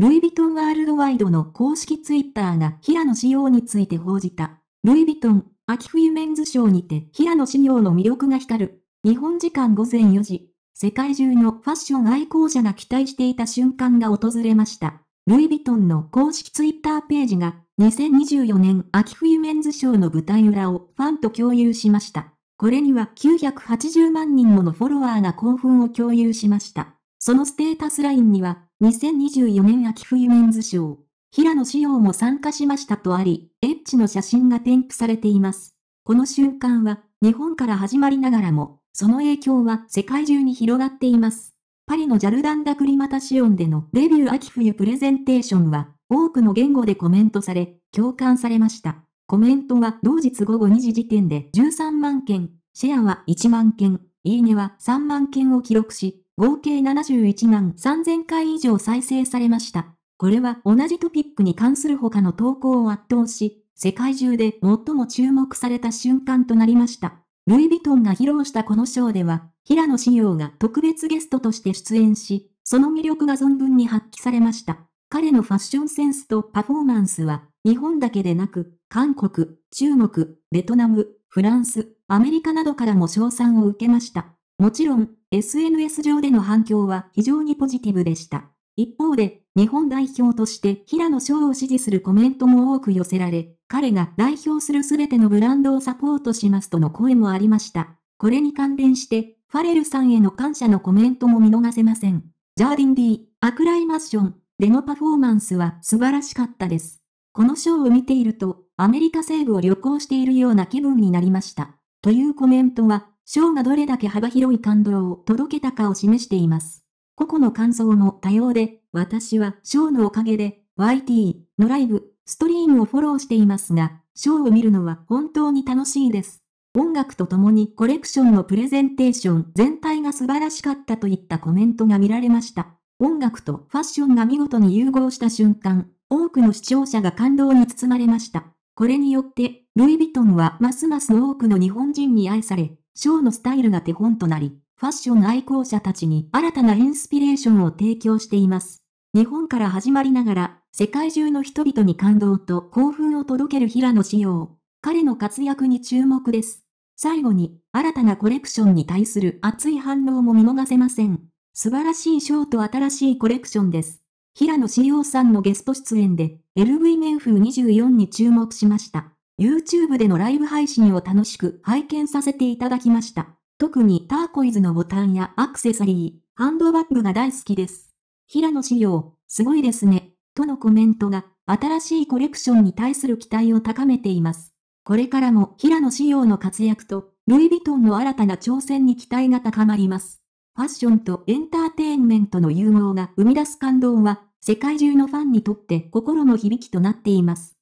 ルイ・ヴィトンワールドワイドの公式ツイッターが平野紫耀について報じた。ルイ・ヴィトン、秋冬メンズショーにて平野紫耀の魅力が光る。日本時間午前4時、世界中のファッション愛好者が期待していた瞬間が訪れました。ルイ・ヴィトンの公式ツイッターページが2024年秋冬メンズショーの舞台裏をファンと共有しました。これには980万人ものフォロワーが興奮を共有しました。そのステータスラインには、2024年秋冬メンズ賞、平野志耀も参加しましたとあり、エッチの写真が添付されています。この瞬間は、日本から始まりながらも、その影響は世界中に広がっています。パリのジャルダンダクリマタシオンでのデビュー秋冬プレゼンテーションは、多くの言語でコメントされ、共感されました。コメントは同日午後2時時点で13万件、シェアは1万件、いいねは3万件を記録し、合計71万3000回以上再生されました。これは同じトピックに関する他の投稿を圧倒し、世界中で最も注目された瞬間となりました。ルイ・ヴィトンが披露したこのショーでは、平野紫耀が特別ゲストとして出演し、その魅力が存分に発揮されました。彼のファッションセンスとパフォーマンスは、日本だけでなく、韓国、中国、ベトナム、フランス、アメリカなどからも賞賛を受けました。もちろん、SNS 上での反響は非常にポジティブでした。一方で、日本代表として平野翔を支持するコメントも多く寄せられ、彼が代表するすべてのブランドをサポートしますとの声もありました。これに関連して、ファレルさんへの感謝のコメントも見逃せません。ジャーディンディー、アクライマッション、でのパフォーマンスは素晴らしかったです。このショーを見ていると、アメリカ西部を旅行しているような気分になりました。というコメントは、ショーがどれだけ幅広い感動を届けたかを示しています。個々の感想も多様で、私はショーのおかげで YT のライブ、ストリームをフォローしていますが、ショーを見るのは本当に楽しいです。音楽とともにコレクションのプレゼンテーション全体が素晴らしかったといったコメントが見られました。音楽とファッションが見事に融合した瞬間、多くの視聴者が感動に包まれました。これによって、ルイ・ヴィトンはますます多くの日本人に愛され、ショーのスタイルが手本となり、ファッション愛好者たちに新たなインスピレーションを提供しています。日本から始まりながら、世界中の人々に感動と興奮を届ける平野紫耀。彼の活躍に注目です。最後に、新たなコレクションに対する熱い反応も見逃せません。素晴らしいショーと新しいコレクションです。平野紫耀さんのゲスト出演で、LV 面風24に注目しました。YouTube でのライブ配信を楽しく拝見させていただきました。特にターコイズのボタンやアクセサリー、ハンドバッグが大好きです。平野仕様、すごいですね。とのコメントが、新しいコレクションに対する期待を高めています。これからも平野仕様の活躍と、ルイ・ヴィトンの新たな挑戦に期待が高まります。ファッションとエンターテインメントの融合が生み出す感動は、世界中のファンにとって心の響きとなっています。